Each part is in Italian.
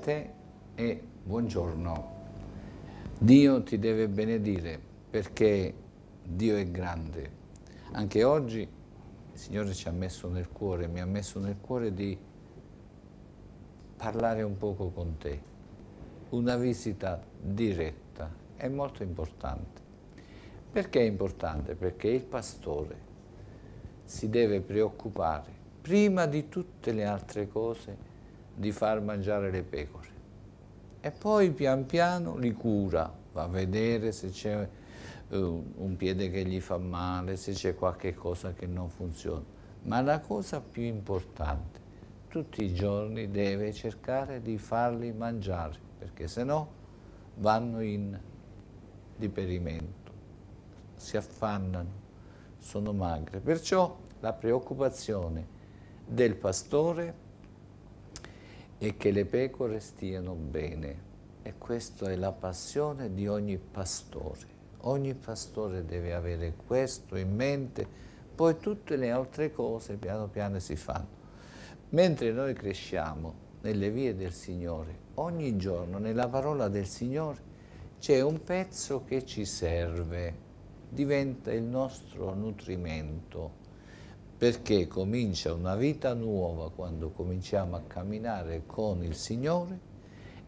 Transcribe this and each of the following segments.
te e buongiorno. Dio ti deve benedire perché Dio è grande. Anche oggi il Signore ci ha messo nel cuore, mi ha messo nel cuore di parlare un poco con te. Una visita diretta è molto importante. Perché è importante? Perché il pastore si deve preoccupare prima di tutte le altre cose di far mangiare le pecore. E poi pian piano li cura, va a vedere se c'è uh, un piede che gli fa male, se c'è qualche cosa che non funziona. Ma la cosa più importante, tutti i giorni deve cercare di farli mangiare, perché se no vanno in diperimento, si affannano, sono magre. Perciò la preoccupazione del pastore e che le pecore stiano bene. E questa è la passione di ogni pastore. Ogni pastore deve avere questo in mente, poi tutte le altre cose piano piano si fanno. Mentre noi cresciamo nelle vie del Signore, ogni giorno nella parola del Signore c'è un pezzo che ci serve, diventa il nostro nutrimento perché comincia una vita nuova quando cominciamo a camminare con il Signore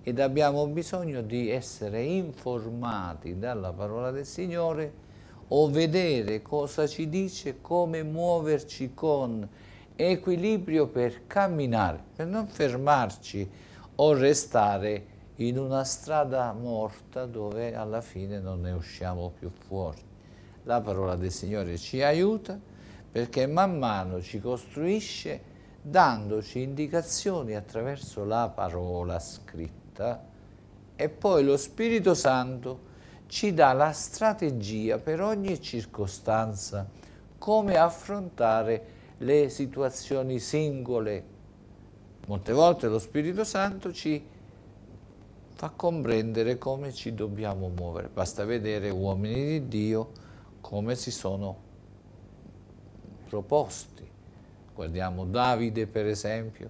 ed abbiamo bisogno di essere informati dalla parola del Signore o vedere cosa ci dice, come muoverci con equilibrio per camminare, per non fermarci o restare in una strada morta dove alla fine non ne usciamo più fuori. La parola del Signore ci aiuta perché man mano ci costruisce dandoci indicazioni attraverso la parola scritta e poi lo Spirito Santo ci dà la strategia per ogni circostanza, come affrontare le situazioni singole. Molte volte lo Spirito Santo ci fa comprendere come ci dobbiamo muovere. Basta vedere uomini di Dio come si sono proposti. Guardiamo Davide per esempio,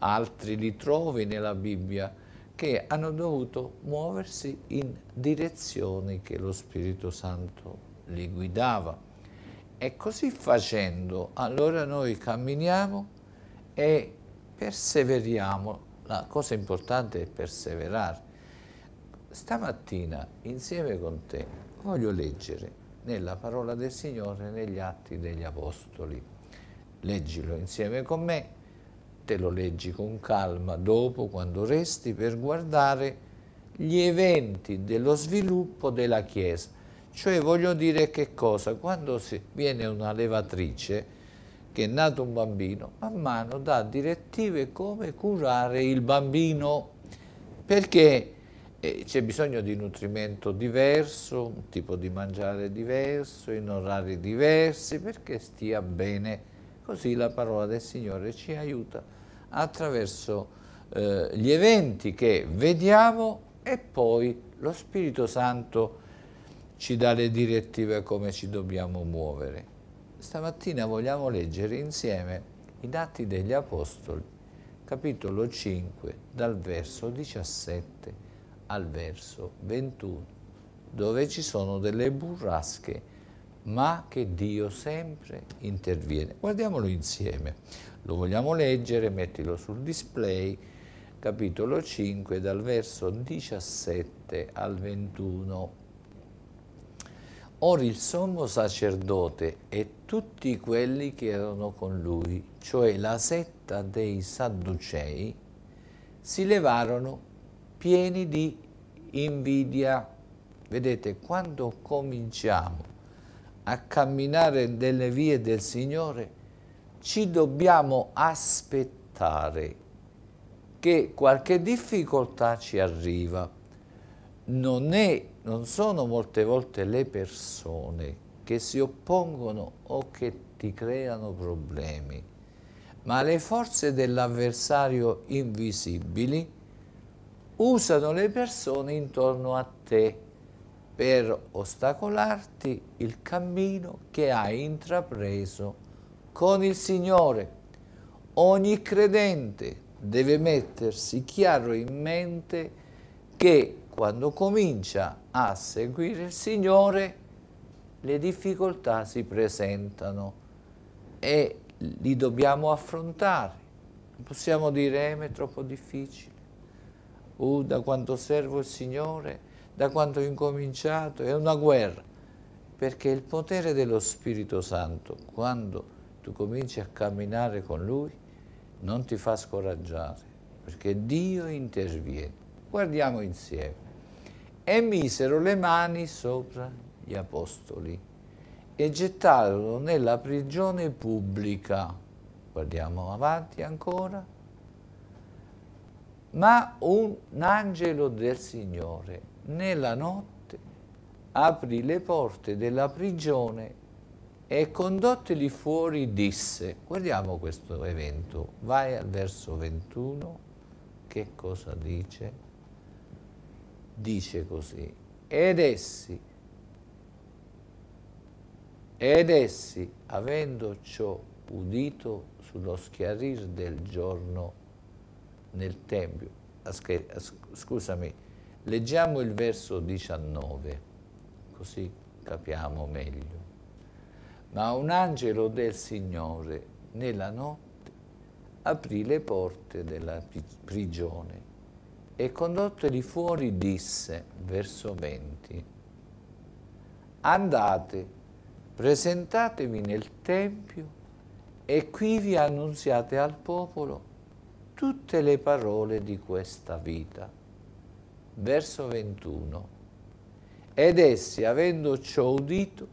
altri li trovi nella Bibbia che hanno dovuto muoversi in direzioni che lo Spirito Santo li guidava. E così facendo, allora noi camminiamo e perseveriamo. La cosa importante è perseverare. Stamattina, insieme con te, voglio leggere nella parola del Signore, negli atti degli Apostoli. Leggilo insieme con me, te lo leggi con calma dopo, quando resti, per guardare gli eventi dello sviluppo della Chiesa. Cioè voglio dire che cosa? Quando viene una levatrice, che è nato un bambino, man mano dà direttive come curare il bambino. Perché? c'è bisogno di nutrimento diverso, un tipo di mangiare diverso, in orari diversi, perché stia bene. Così la parola del Signore ci aiuta attraverso eh, gli eventi che vediamo e poi lo Spirito Santo ci dà le direttive come ci dobbiamo muovere. Stamattina vogliamo leggere insieme i dati degli Apostoli, capitolo 5, dal verso 17 al verso 21, dove ci sono delle burrasche, ma che Dio sempre interviene. Guardiamolo insieme, lo vogliamo leggere, mettilo sul display, capitolo 5, dal verso 17 al 21. Or il sommo sacerdote e tutti quelli che erano con lui, cioè la setta dei Sadducei, si levarono pieni di invidia. Vedete, quando cominciamo a camminare nelle vie del Signore, ci dobbiamo aspettare che qualche difficoltà ci arriva. Non, è, non sono molte volte le persone che si oppongono o che ti creano problemi, ma le forze dell'avversario invisibili usano le persone intorno a te per ostacolarti il cammino che hai intrapreso con il Signore. Ogni credente deve mettersi chiaro in mente che quando comincia a seguire il Signore le difficoltà si presentano e li dobbiamo affrontare. Non possiamo dire, eh, ma è troppo difficile oh, da quanto servo il Signore, da quanto ho incominciato, è una guerra, perché il potere dello Spirito Santo, quando tu cominci a camminare con Lui, non ti fa scoraggiare, perché Dio interviene. Guardiamo insieme. E misero le mani sopra gli apostoli e gettarono nella prigione pubblica. Guardiamo avanti ancora ma un angelo del Signore nella notte aprì le porte della prigione e condotteli fuori disse, guardiamo questo evento, vai al verso 21, che cosa dice? Dice così, ed essi, ed essi, avendo ciò udito sullo schiarir del giorno, nel Tempio. Scusami, leggiamo il verso 19, così capiamo meglio. Ma un angelo del Signore nella notte aprì le porte della prigione e condotteli fuori disse, verso 20, andate, presentatevi nel Tempio e qui vi annunziate al popolo tutte le parole di questa vita. Verso 21. Ed essi, avendo ciò udito,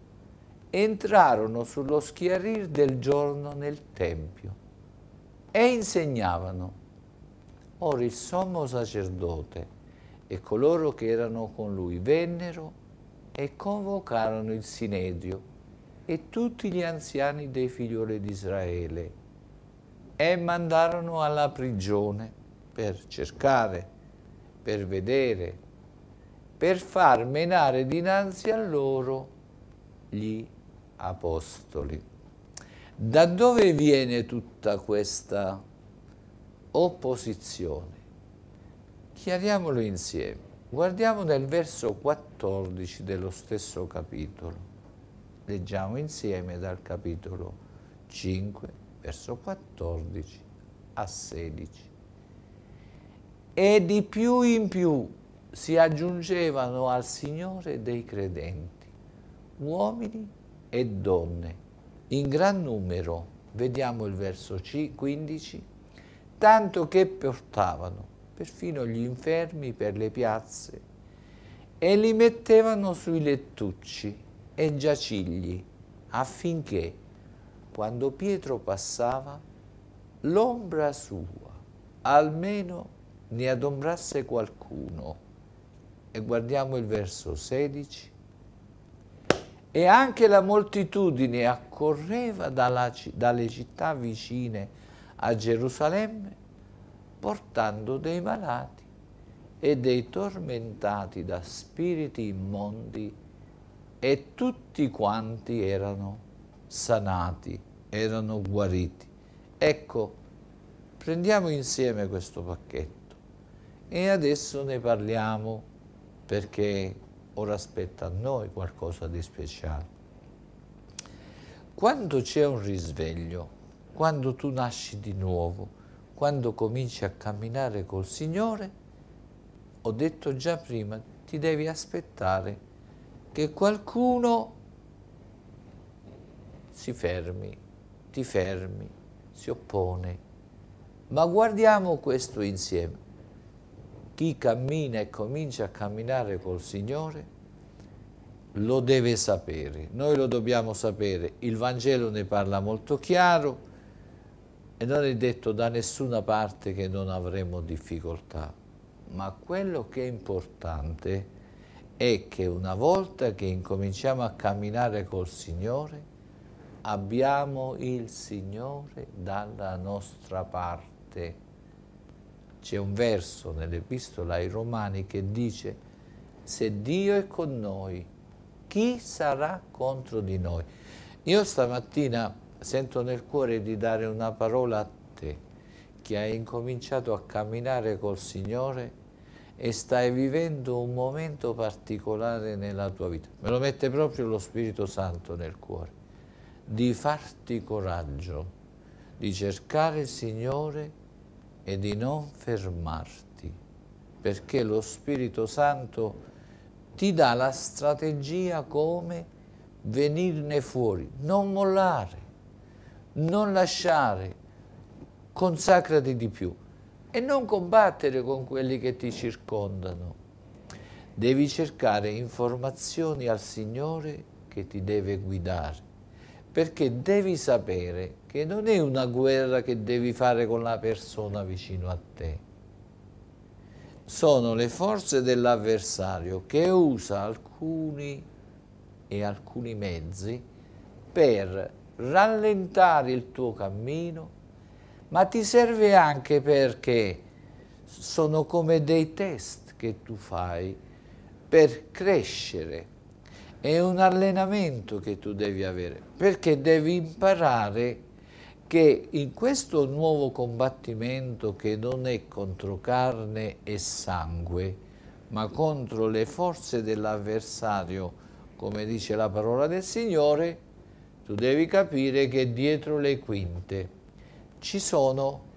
entrarono sullo schiarir del giorno nel Tempio e insegnavano. Ora il sommo sacerdote e coloro che erano con lui vennero e convocarono il Sinedrio e tutti gli anziani dei figlioli di Israele e mandarono alla prigione per cercare, per vedere, per far menare dinanzi a loro gli apostoli. Da dove viene tutta questa opposizione? Chiariamolo insieme. Guardiamo nel verso 14 dello stesso capitolo. Leggiamo insieme dal capitolo 5 verso 14 a 16. E di più in più si aggiungevano al Signore dei credenti, uomini e donne, in gran numero, vediamo il verso 15, tanto che portavano perfino gli infermi per le piazze e li mettevano sui lettucci e giacigli affinché quando Pietro passava, l'ombra sua almeno ne adombrasse qualcuno. E guardiamo il verso 16. E anche la moltitudine accorreva dalla, dalle città vicine a Gerusalemme portando dei malati e dei tormentati da spiriti immondi e tutti quanti erano sanati, erano guariti. Ecco, prendiamo insieme questo pacchetto e adesso ne parliamo perché ora aspetta a noi qualcosa di speciale. Quando c'è un risveglio, quando tu nasci di nuovo, quando cominci a camminare col Signore, ho detto già prima, ti devi aspettare che qualcuno si fermi, ti fermi, si oppone. Ma guardiamo questo insieme. Chi cammina e comincia a camminare col Signore lo deve sapere, noi lo dobbiamo sapere, il Vangelo ne parla molto chiaro e non è detto da nessuna parte che non avremo difficoltà, ma quello che è importante è che una volta che incominciamo a camminare col Signore, abbiamo il Signore dalla nostra parte. C'è un verso nell'Epistola ai Romani che dice, se Dio è con noi, chi sarà contro di noi? Io stamattina sento nel cuore di dare una parola a te, che hai incominciato a camminare col Signore e stai vivendo un momento particolare nella tua vita. Me lo mette proprio lo Spirito Santo nel cuore di farti coraggio, di cercare il Signore e di non fermarti, perché lo Spirito Santo ti dà la strategia come venirne fuori, non mollare, non lasciare, consacrati di più e non combattere con quelli che ti circondano. Devi cercare informazioni al Signore che ti deve guidare perché devi sapere che non è una guerra che devi fare con la persona vicino a te. Sono le forze dell'avversario che usa alcuni e alcuni mezzi per rallentare il tuo cammino, ma ti serve anche perché sono come dei test che tu fai per crescere, è un allenamento che tu devi avere, perché devi imparare che in questo nuovo combattimento che non è contro carne e sangue, ma contro le forze dell'avversario, come dice la parola del Signore, tu devi capire che dietro le quinte ci sono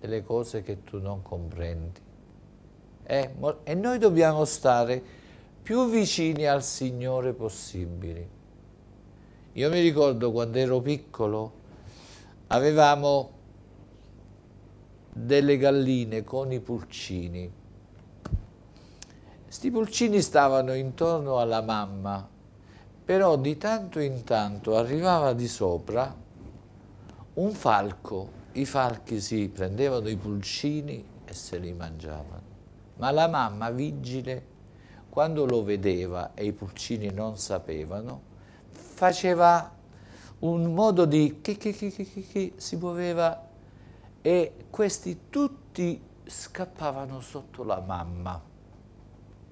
delle cose che tu non comprendi. Eh, e noi dobbiamo stare più vicini al Signore possibili. Io mi ricordo quando ero piccolo avevamo delle galline con i pulcini. Sti pulcini stavano intorno alla mamma, però di tanto in tanto arrivava di sopra un falco. I falchi si prendevano i pulcini e se li mangiavano. Ma la mamma vigile quando lo vedeva e i pulcini non sapevano, faceva un modo di chi chi chi chi chi, chi si muoveva e questi tutti scappavano sotto la mamma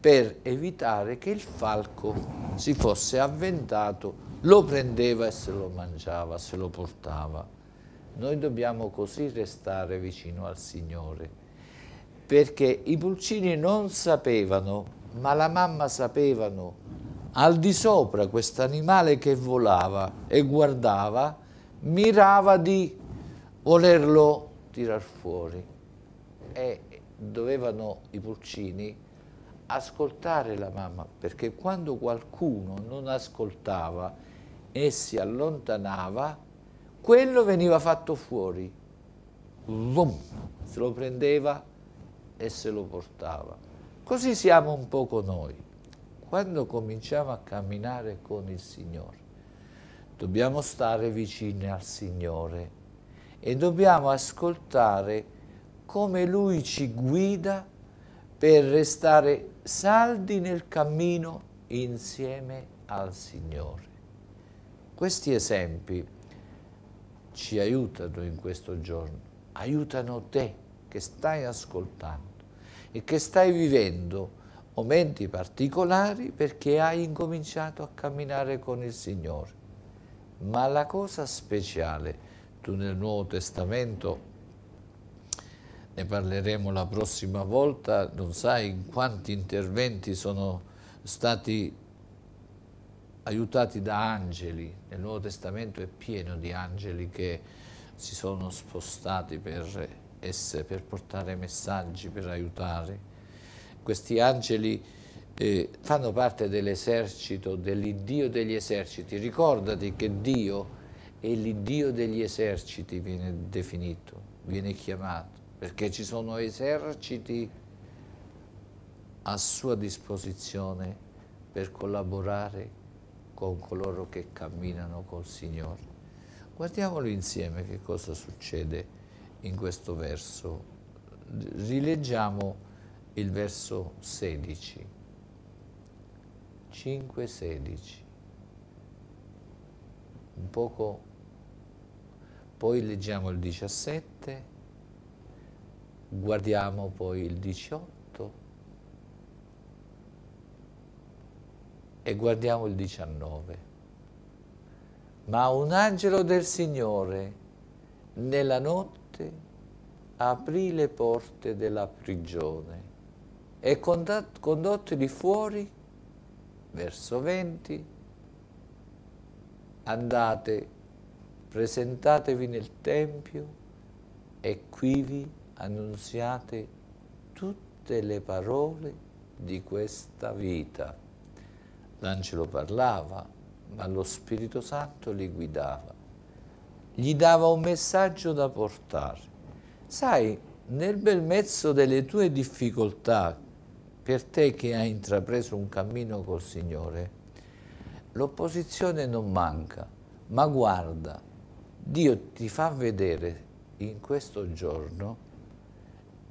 per evitare che il falco si fosse avventato, lo prendeva e se lo mangiava, se lo portava. Noi dobbiamo così restare vicino al Signore, perché i pulcini non sapevano ma la mamma sapevano. Al di sopra questo animale che volava e guardava mirava di volerlo tirar fuori e dovevano i pulcini ascoltare la mamma perché quando qualcuno non ascoltava e si allontanava quello veniva fatto fuori Vum, se lo prendeva e se lo portava Così siamo un poco noi. Quando cominciamo a camminare con il Signore, dobbiamo stare vicini al Signore e dobbiamo ascoltare come Lui ci guida per restare saldi nel cammino insieme al Signore. Questi esempi ci aiutano in questo giorno, aiutano te che stai ascoltando e che stai vivendo momenti particolari perché hai incominciato a camminare con il Signore. Ma la cosa speciale, tu nel Nuovo Testamento, ne parleremo la prossima volta, non sai in quanti interventi sono stati aiutati da angeli, nel Nuovo Testamento è pieno di angeli che si sono spostati per essere per portare messaggi, per aiutare. Questi angeli eh, fanno parte dell'esercito, dell'Iddio degli eserciti. Ricordati che Dio è l'Iddio degli eserciti, viene definito, viene chiamato, perché ci sono eserciti a sua disposizione per collaborare con coloro che camminano col Signore. Guardiamolo insieme che cosa succede in questo verso. Rileggiamo il verso 16. 5, 16. Un poco. Poi leggiamo il 17, guardiamo poi il 18 e guardiamo il 19. Ma un angelo del Signore nella notte morte aprì le porte della prigione e condottili fuori, verso 20, andate, presentatevi nel Tempio e quivi annunziate tutte le parole di questa vita. L'angelo parlava, ma lo Spirito Santo li guidava gli dava un messaggio da portare. Sai, nel bel mezzo delle tue difficoltà, per te che hai intrapreso un cammino col Signore, l'opposizione non manca, ma guarda, Dio ti fa vedere in questo giorno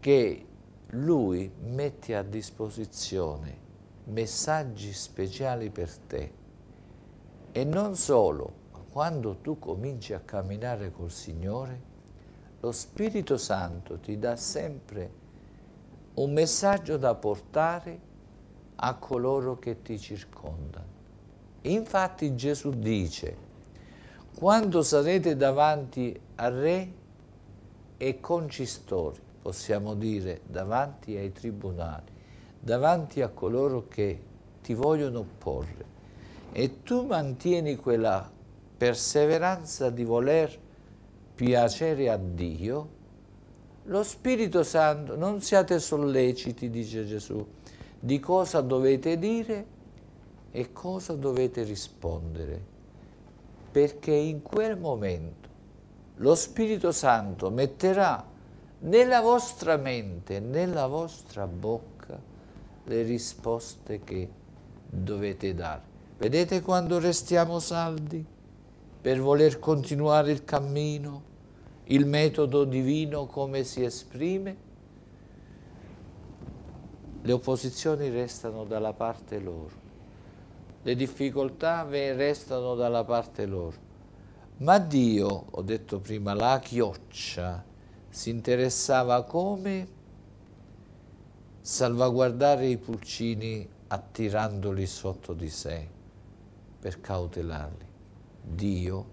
che Lui mette a disposizione messaggi speciali per te. E non solo, quando tu cominci a camminare col Signore, lo Spirito Santo ti dà sempre un messaggio da portare a coloro che ti circondano. Infatti Gesù dice, quando sarete davanti a re e concistori, possiamo dire davanti ai tribunali, davanti a coloro che ti vogliono opporre, e tu mantieni quella perseveranza di voler piacere a Dio, lo Spirito Santo, non siate solleciti, dice Gesù, di cosa dovete dire e cosa dovete rispondere, perché in quel momento lo Spirito Santo metterà nella vostra mente, nella vostra bocca, le risposte che dovete dare. Vedete quando restiamo saldi? per voler continuare il cammino, il metodo divino come si esprime, le opposizioni restano dalla parte loro, le difficoltà restano dalla parte loro. Ma Dio, ho detto prima, la chioccia si interessava come salvaguardare i pulcini attirandoli sotto di sé per cautelarli. Dio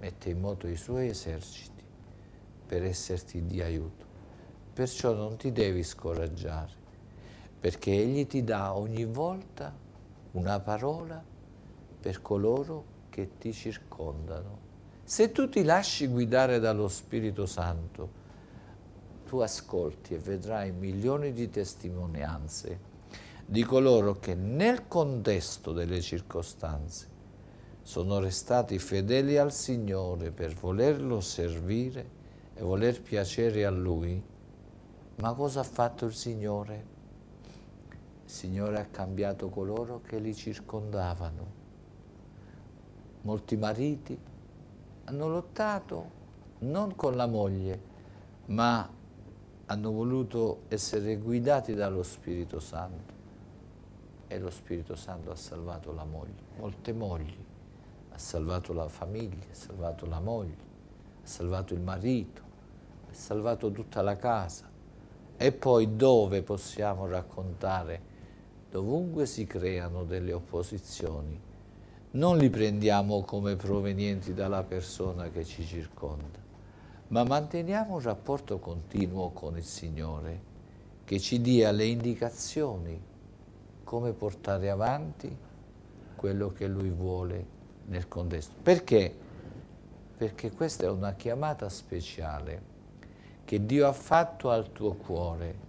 mette in moto i suoi eserciti per esserti di aiuto. Perciò non ti devi scoraggiare, perché Egli ti dà ogni volta una parola per coloro che ti circondano. Se tu ti lasci guidare dallo Spirito Santo, tu ascolti e vedrai milioni di testimonianze di coloro che nel contesto delle circostanze sono restati fedeli al Signore per volerlo servire e voler piacere a Lui. Ma cosa ha fatto il Signore? Il Signore ha cambiato coloro che li circondavano. Molti mariti hanno lottato non con la moglie, ma hanno voluto essere guidati dallo Spirito Santo e lo Spirito Santo ha salvato la moglie, molte mogli ha salvato la famiglia, ha salvato la moglie, ha salvato il marito, ha salvato tutta la casa. E poi dove possiamo raccontare? Dovunque si creano delle opposizioni, non li prendiamo come provenienti dalla persona che ci circonda, ma manteniamo un rapporto continuo con il Signore che ci dia le indicazioni come portare avanti quello che Lui vuole nel contesto. Perché? Perché questa è una chiamata speciale che Dio ha fatto al tuo cuore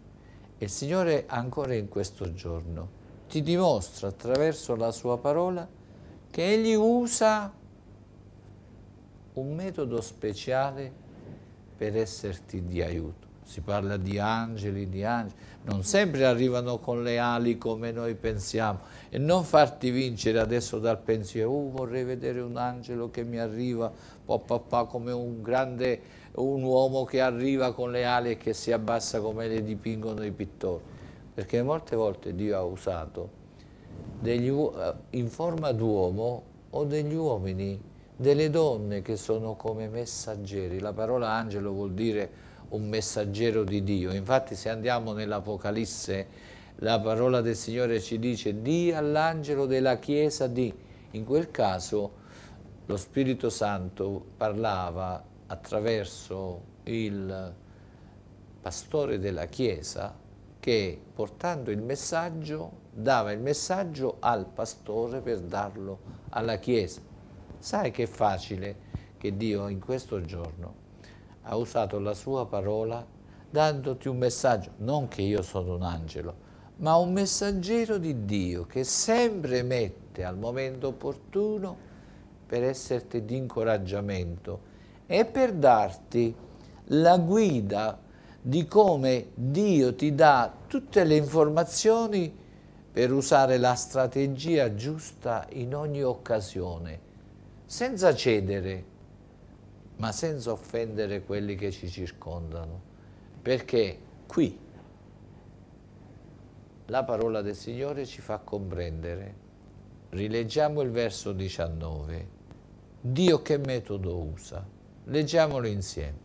e il Signore ancora in questo giorno ti dimostra attraverso la sua parola che Egli usa un metodo speciale per esserti di aiuto si parla di angeli, di angeli, non sempre arrivano con le ali come noi pensiamo e non farti vincere adesso dal pensiero, oh, vorrei vedere un angelo che mi arriva, oh, papà, come un grande, un uomo che arriva con le ali e che si abbassa come le dipingono i pittori, perché molte volte Dio ha usato degli, eh, in forma d'uomo o degli uomini, delle donne che sono come messaggeri, la parola angelo vuol dire un messaggero di Dio. Infatti se andiamo nell'Apocalisse la parola del Signore ci dice di all'angelo della Chiesa di. In quel caso lo Spirito Santo parlava attraverso il pastore della Chiesa che portando il messaggio dava il messaggio al pastore per darlo alla Chiesa. Sai che è facile che Dio in questo giorno ha usato la sua parola dandoti un messaggio, non che io sono un angelo, ma un messaggero di Dio che sempre mette al momento opportuno per esserti di incoraggiamento e per darti la guida di come Dio ti dà tutte le informazioni per usare la strategia giusta in ogni occasione, senza cedere ma senza offendere quelli che ci circondano, perché qui la parola del Signore ci fa comprendere. Rileggiamo il verso 19. Dio che metodo usa? Leggiamolo insieme.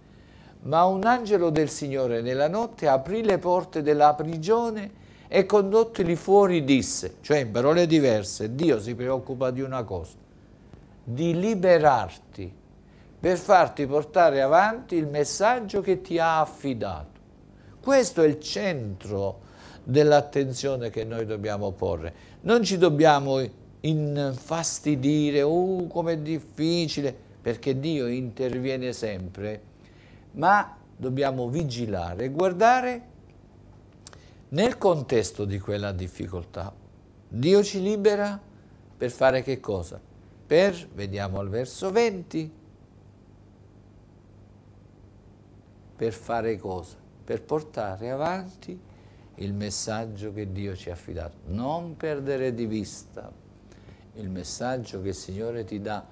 Ma un angelo del Signore nella notte aprì le porte della prigione e condottili fuori disse, cioè in parole diverse, Dio si preoccupa di una cosa, di liberarti per farti portare avanti il messaggio che ti ha affidato. Questo è il centro dell'attenzione che noi dobbiamo porre. Non ci dobbiamo infastidire, uh, com'è difficile, perché Dio interviene sempre, ma dobbiamo vigilare e guardare nel contesto di quella difficoltà. Dio ci libera per fare che cosa? Per, vediamo al verso 20, per fare cosa? Per portare avanti il messaggio che Dio ci ha affidato. Non perdere di vista il messaggio che il Signore ti dà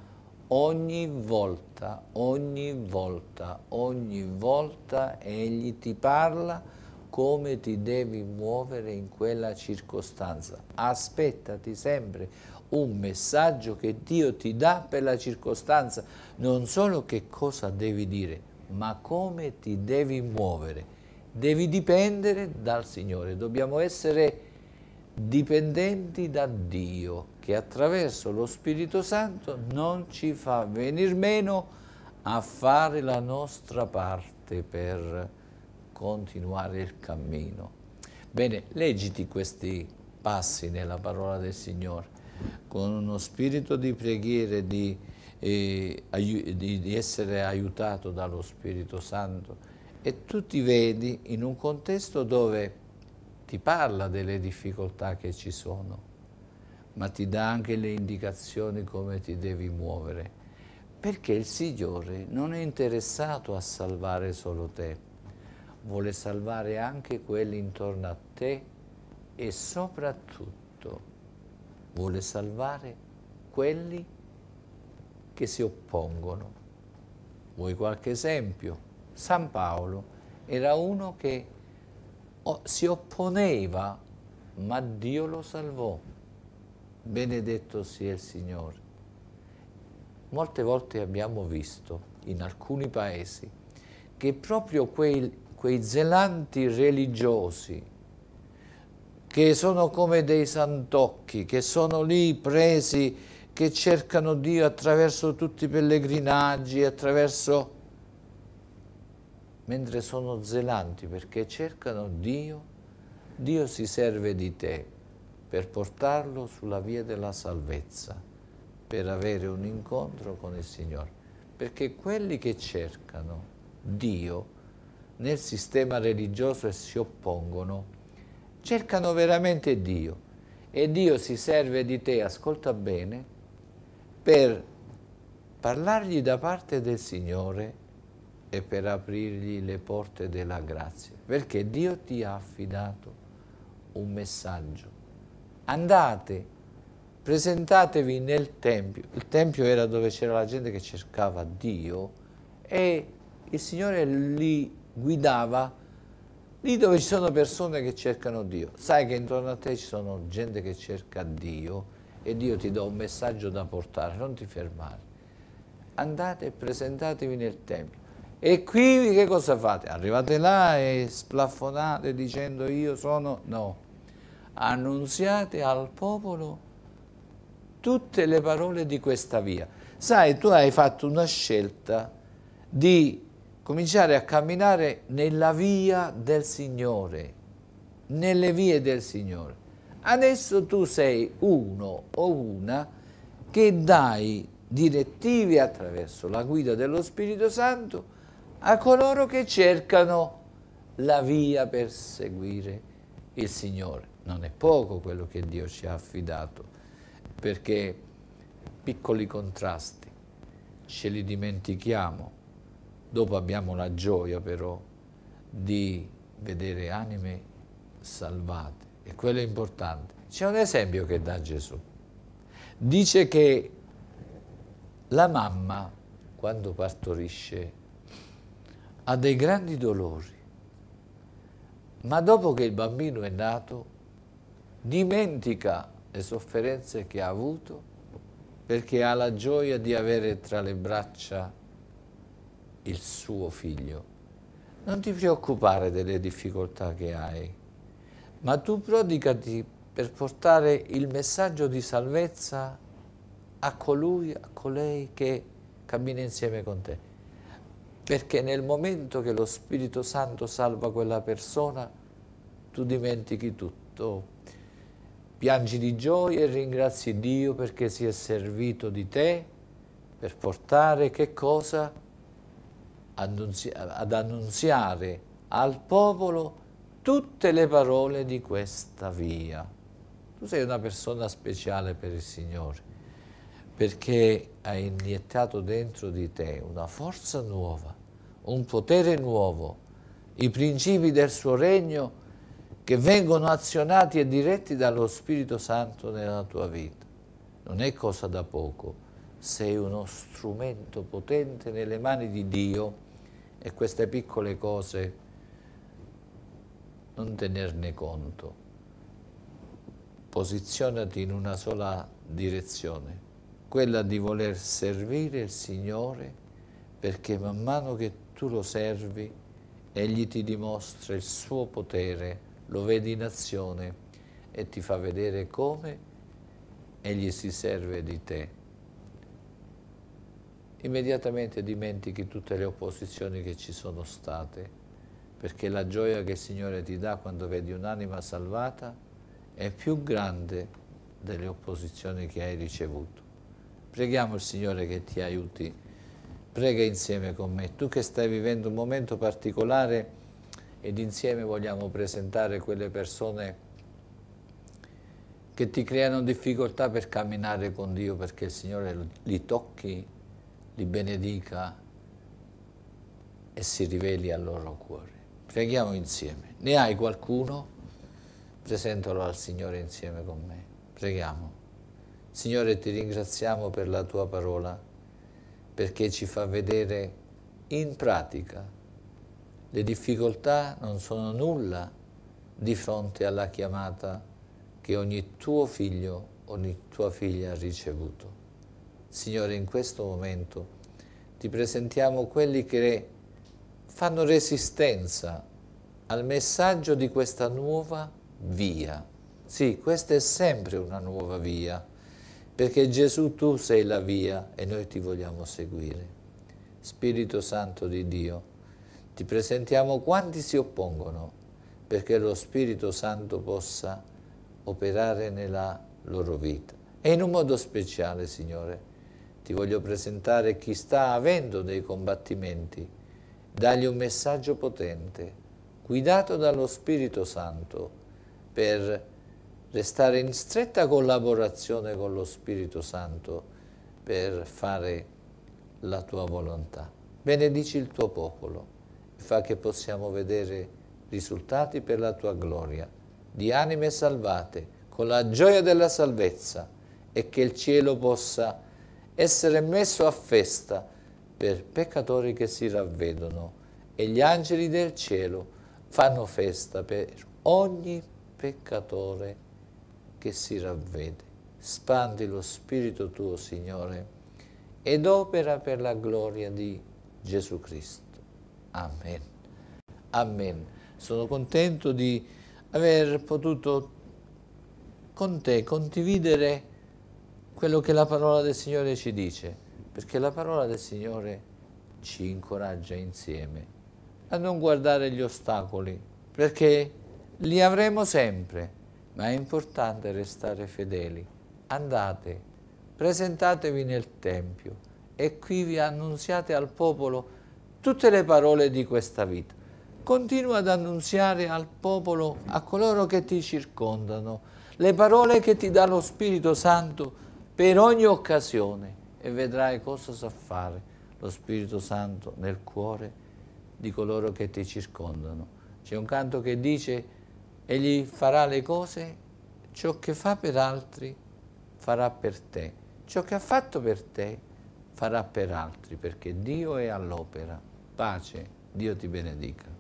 ogni volta, ogni volta, ogni volta Egli ti parla come ti devi muovere in quella circostanza. Aspettati sempre un messaggio che Dio ti dà per la circostanza, non solo che cosa devi dire, ma come ti devi muovere. Devi dipendere dal Signore, dobbiamo essere dipendenti da Dio che attraverso lo Spirito Santo non ci fa venir meno a fare la nostra parte per continuare il cammino. Bene, leggiti questi passi nella parola del Signore con uno spirito di preghiera e di e di essere aiutato dallo Spirito Santo e tu ti vedi in un contesto dove ti parla delle difficoltà che ci sono, ma ti dà anche le indicazioni come ti devi muovere, perché il Signore non è interessato a salvare solo te, vuole salvare anche quelli intorno a te e soprattutto vuole salvare quelli che si oppongono. Vuoi qualche esempio? San Paolo era uno che si opponeva, ma Dio lo salvò. Benedetto sia il Signore. Molte volte abbiamo visto in alcuni paesi che proprio quei, quei zelanti religiosi che sono come dei santocchi, che sono lì presi che cercano Dio attraverso tutti i pellegrinaggi, attraverso... mentre sono zelanti perché cercano Dio, Dio si serve di te per portarlo sulla via della salvezza, per avere un incontro con il Signore. Perché quelli che cercano Dio nel sistema religioso e si oppongono, cercano veramente Dio e Dio si serve di te, ascolta bene, per parlargli da parte del Signore e per aprirgli le porte della grazia, perché Dio ti ha affidato un messaggio. Andate, presentatevi nel Tempio. Il Tempio era dove c'era la gente che cercava Dio e il Signore li guidava lì dove ci sono persone che cercano Dio. Sai che intorno a te ci sono gente che cerca Dio ed io ti do un messaggio da portare, non ti fermare. Andate e presentatevi nel Tempio. E qui che cosa fate? Arrivate là e splaffonate dicendo io sono... No. Annunziate al popolo tutte le parole di questa via. Sai, tu hai fatto una scelta di cominciare a camminare nella via del Signore, nelle vie del Signore. Adesso tu sei uno o una che dai direttive attraverso la guida dello Spirito Santo a coloro che cercano la via per seguire il Signore. Non è poco quello che Dio ci ha affidato, perché piccoli contrasti ce li dimentichiamo. Dopo abbiamo la gioia però di vedere anime salvate e quello è importante. C'è un esempio che dà Gesù. Dice che la mamma, quando partorisce, ha dei grandi dolori, ma dopo che il bambino è nato, dimentica le sofferenze che ha avuto perché ha la gioia di avere tra le braccia il suo figlio. Non ti preoccupare delle difficoltà che hai, ma tu prodigati per portare il messaggio di salvezza a colui, a colei che cammina insieme con te. Perché nel momento che lo Spirito Santo salva quella persona, tu dimentichi tutto. Piangi di gioia e ringrazi Dio perché si è servito di te per portare che cosa? Annunzi ad annunziare al popolo tutte le parole di questa via. Tu sei una persona speciale per il Signore, perché ha iniettato dentro di te una forza nuova, un potere nuovo, i principi del suo regno che vengono azionati e diretti dallo Spirito Santo nella tua vita. Non è cosa da poco, sei uno strumento potente nelle mani di Dio e queste piccole cose non tenerne conto. Posizionati in una sola direzione, quella di voler servire il Signore perché man mano che tu lo servi, Egli ti dimostra il suo potere, lo vedi in azione e ti fa vedere come Egli si serve di te. Immediatamente dimentichi tutte le opposizioni che ci sono state perché la gioia che il Signore ti dà quando vedi un'anima salvata è più grande delle opposizioni che hai ricevuto. Preghiamo il Signore che ti aiuti, prega insieme con me. Tu che stai vivendo un momento particolare ed insieme vogliamo presentare quelle persone che ti creano difficoltà per camminare con Dio perché il Signore li tocchi, li benedica e si riveli al loro cuore preghiamo insieme. Ne hai qualcuno? Presentalo al Signore insieme con me. Preghiamo. Signore, ti ringraziamo per la tua parola, perché ci fa vedere in pratica le difficoltà non sono nulla di fronte alla chiamata che ogni tuo figlio, ogni tua figlia ha ricevuto. Signore, in questo momento ti presentiamo quelli che fanno resistenza al messaggio di questa nuova via. Sì, questa è sempre una nuova via, perché Gesù tu sei la via e noi ti vogliamo seguire. Spirito Santo di Dio, ti presentiamo quanti si oppongono perché lo Spirito Santo possa operare nella loro vita. E in un modo speciale, Signore, ti voglio presentare chi sta avendo dei combattimenti dagli un messaggio potente, guidato dallo Spirito Santo, per restare in stretta collaborazione con lo Spirito Santo, per fare la tua volontà. Benedici il tuo popolo, fa che possiamo vedere risultati per la tua gloria, di anime salvate, con la gioia della salvezza, e che il cielo possa essere messo a festa per peccatori che si ravvedono e gli angeli del cielo fanno festa per ogni peccatore che si ravvede. Spandi lo Spirito tuo, Signore, ed opera per la gloria di Gesù Cristo. Amen. Amen. Sono contento di aver potuto con te condividere quello che la parola del Signore ci dice perché la parola del Signore ci incoraggia insieme a non guardare gli ostacoli, perché li avremo sempre, ma è importante restare fedeli. Andate, presentatevi nel Tempio e qui vi annunziate al popolo tutte le parole di questa vita. Continua ad annunziare al popolo, a coloro che ti circondano, le parole che ti dà lo Spirito Santo per ogni occasione e vedrai cosa sa fare lo Spirito Santo nel cuore di coloro che ti circondano. C'è un canto che dice, egli farà le cose, ciò che fa per altri farà per te, ciò che ha fatto per te farà per altri, perché Dio è all'opera. Pace, Dio ti benedica.